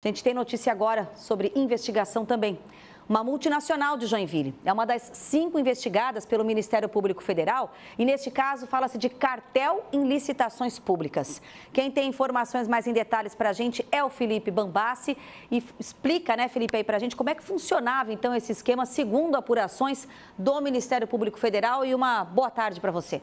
A gente tem notícia agora sobre investigação também. Uma multinacional de Joinville é uma das cinco investigadas pelo Ministério Público Federal e, neste caso, fala-se de cartel em licitações públicas. Quem tem informações mais em detalhes para a gente é o Felipe Bambassi e explica, né, Felipe, aí para a gente como é que funcionava então esse esquema segundo apurações do Ministério Público Federal e uma boa tarde para você.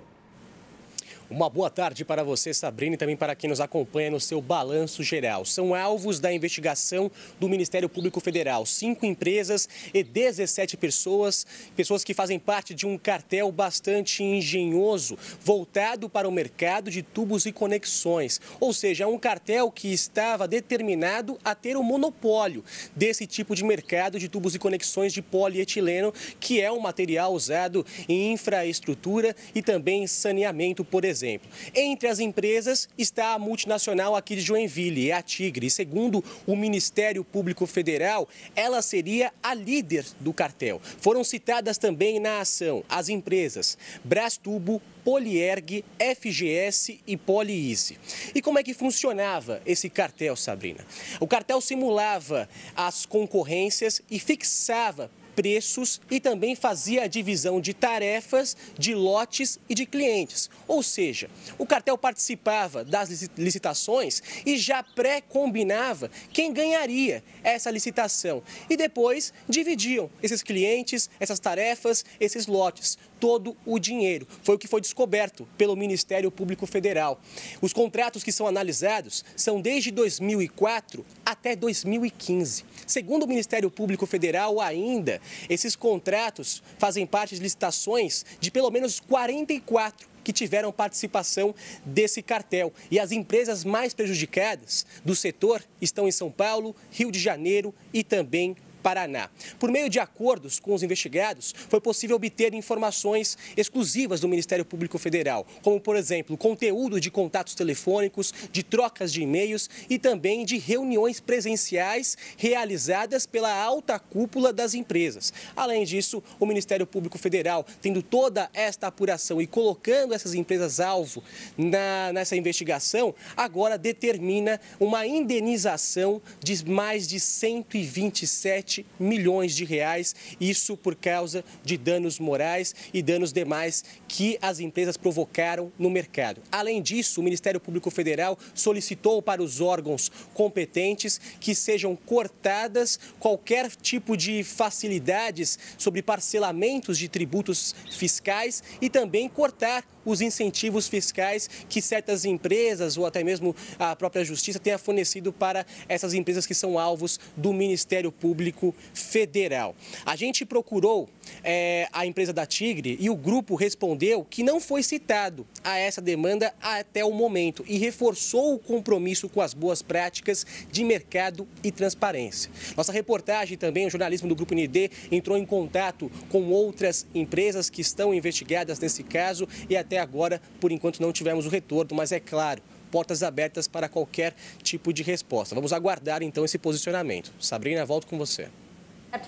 Uma boa tarde para você, Sabrina, e também para quem nos acompanha no seu balanço geral. São alvos da investigação do Ministério Público Federal. Cinco empresas e 17 pessoas, pessoas que fazem parte de um cartel bastante engenhoso, voltado para o mercado de tubos e conexões. Ou seja, é um cartel que estava determinado a ter o um monopólio desse tipo de mercado de tubos e conexões de polietileno, que é um material usado em infraestrutura e também saneamento, por exemplo exemplo. Entre as empresas está a multinacional aqui de Joinville, é a Tigre. E segundo o Ministério Público Federal, ela seria a líder do cartel. Foram citadas também na ação as empresas Brastubo, Polierg, FGS e Poliise E como é que funcionava esse cartel, Sabrina? O cartel simulava as concorrências e fixava preços e também fazia a divisão de tarefas, de lotes e de clientes. Ou seja, o cartel participava das licitações e já pré-combinava quem ganharia essa licitação. E depois dividiam esses clientes, essas tarefas, esses lotes todo o dinheiro. Foi o que foi descoberto pelo Ministério Público Federal. Os contratos que são analisados são desde 2004 até 2015. Segundo o Ministério Público Federal, ainda, esses contratos fazem parte de licitações de pelo menos 44 que tiveram participação desse cartel. E as empresas mais prejudicadas do setor estão em São Paulo, Rio de Janeiro e também Paraná. Por meio de acordos com os investigados, foi possível obter informações exclusivas do Ministério Público Federal, como, por exemplo, conteúdo de contatos telefônicos, de trocas de e-mails e também de reuniões presenciais realizadas pela alta cúpula das empresas. Além disso, o Ministério Público Federal, tendo toda esta apuração e colocando essas empresas alvo na, nessa investigação, agora determina uma indenização de mais de 127 7 milhões de reais, isso por causa de danos morais e danos demais que as empresas provocaram no mercado. Além disso, o Ministério Público Federal solicitou para os órgãos competentes que sejam cortadas qualquer tipo de facilidades sobre parcelamentos de tributos fiscais e também cortar os incentivos fiscais que certas empresas ou até mesmo a própria Justiça tenha fornecido para essas empresas que são alvos do Ministério Público Federal. A gente procurou é, a empresa da Tigre e o grupo respondeu que não foi citado a essa demanda até o momento e reforçou o compromisso com as boas práticas de mercado e transparência. Nossa reportagem também, o jornalismo do Grupo ND, entrou em contato com outras empresas que estão investigadas nesse caso e até até agora, por enquanto, não tivemos o retorno, mas é claro, portas abertas para qualquer tipo de resposta. Vamos aguardar então esse posicionamento. Sabrina, volto com você.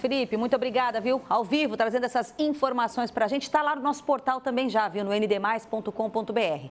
Felipe, muito obrigada, viu? Ao vivo, trazendo essas informações para a gente. Está lá no nosso portal também já, viu? No ndmais.com.br.